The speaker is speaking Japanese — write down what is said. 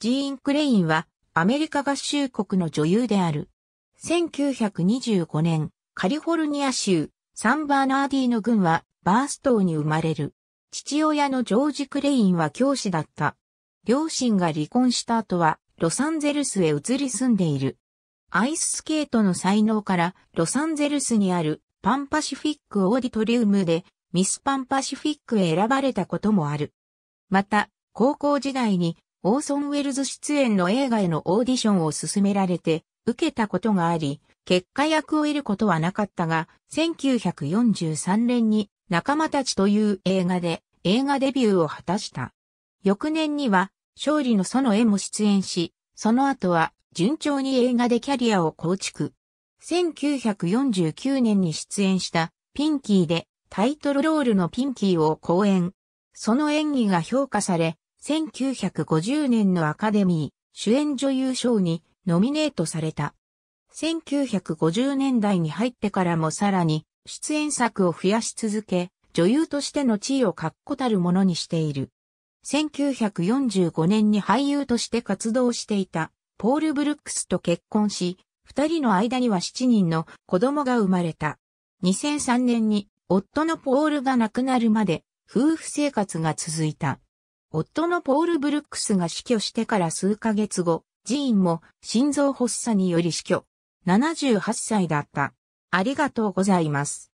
ジーン・クレインはアメリカ合衆国の女優である。1925年、カリフォルニア州サンバーナーディーの軍はバーストーに生まれる。父親のジョージ・クレインは教師だった。両親が離婚した後はロサンゼルスへ移り住んでいる。アイススケートの才能からロサンゼルスにあるパンパシフィックオーディトリウムでミスパンパシフィックへ選ばれたこともある。また、高校時代にオーソン・ウェルズ出演の映画へのオーディションを進められて、受けたことがあり、結果役を得ることはなかったが、1943年に仲間たちという映画で映画デビューを果たした。翌年には、勝利の園へも出演し、その後は順調に映画でキャリアを構築。1949年に出演したピンキーでタイトルロールのピンキーを講演。その演技が評価され、1950年のアカデミー主演女優賞にノミネートされた。1950年代に入ってからもさらに出演作を増やし続け、女優としての地位を確固たるものにしている。1945年に俳優として活動していたポール・ブルックスと結婚し、二人の間には7人の子供が生まれた。2003年に夫のポールが亡くなるまで夫婦生活が続いた。夫のポール・ブルックスが死去してから数ヶ月後、ジーンも心臓発作により死去。78歳だった。ありがとうございます。